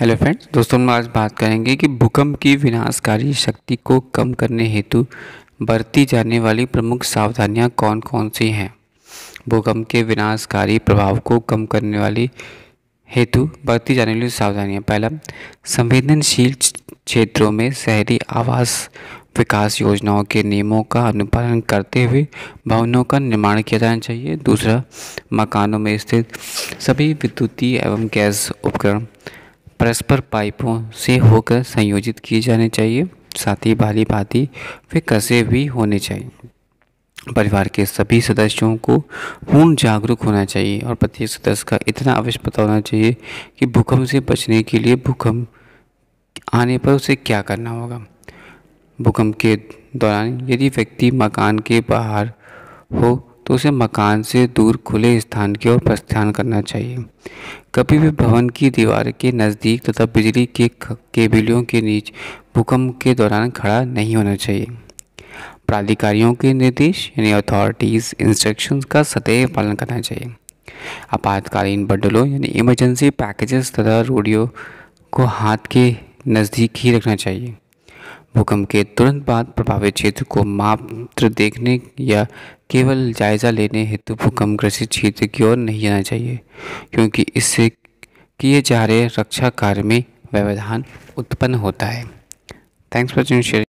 hello friends दोस्तों हम आज बात करेंगे कि भूकंप की विनाशकारी शक्ति को कम करने हेतु बरती जाने वाली प्रमुख सावधानियां कौन कौन सी हैं भूकंप के विनाशकारी प्रभाव को कम करने वाली हेतु बरती जाने वाली सावधानियां पहला संवेदनशील क्षेत्रों में शहरी आवास विकास योजनाओं के नियमों का अनुपालन करते हुए भवनों का निर्माण किया जाना चाहिए दूसरा मकानों में स्थित सभी विद्युतीय एवं गैस उपकरण परस्पर पाइपों से होकर संयोजित किए जाने चाहिए साथ ही भाली भांति वे कसे भी होने चाहिए परिवार के सभी सदस्यों को पूर्ण जागरूक होना चाहिए और प्रत्येक सदस्य का इतना अवश्य पता होना चाहिए कि भूकंप से बचने के लिए भूकंप आने पर उसे क्या करना होगा भूकंप के दौरान यदि व्यक्ति मकान के बाहर हो तो उसे मकान से दूर खुले स्थान की ओर प्रस्थान करना चाहिए कभी भी भवन की दीवार के नज़दीक तथा बिजली के केबिलियों के नीचे भूकंप के दौरान खड़ा नहीं होना चाहिए प्राधिकारियों के निर्देश यानी अथॉरिटीज़ इंस्ट्रक्शंस का सदैव पालन करना चाहिए आपातकालीन बंडलों यानी इमरजेंसी पैकेजेस तथा रोडियो को हाथ के नज़दीक ही रखना चाहिए भूकंप के तुरंत बाद प्रभावित क्षेत्र को मात्र देखने या केवल जायजा लेने हेतु भूकंप ग्रसित क्षेत्र की ओर नहीं जाना चाहिए क्योंकि इससे किए जा रहे रक्षा कार्य में व्यवधान उत्पन्न होता है थैंक्स फॉर शेयर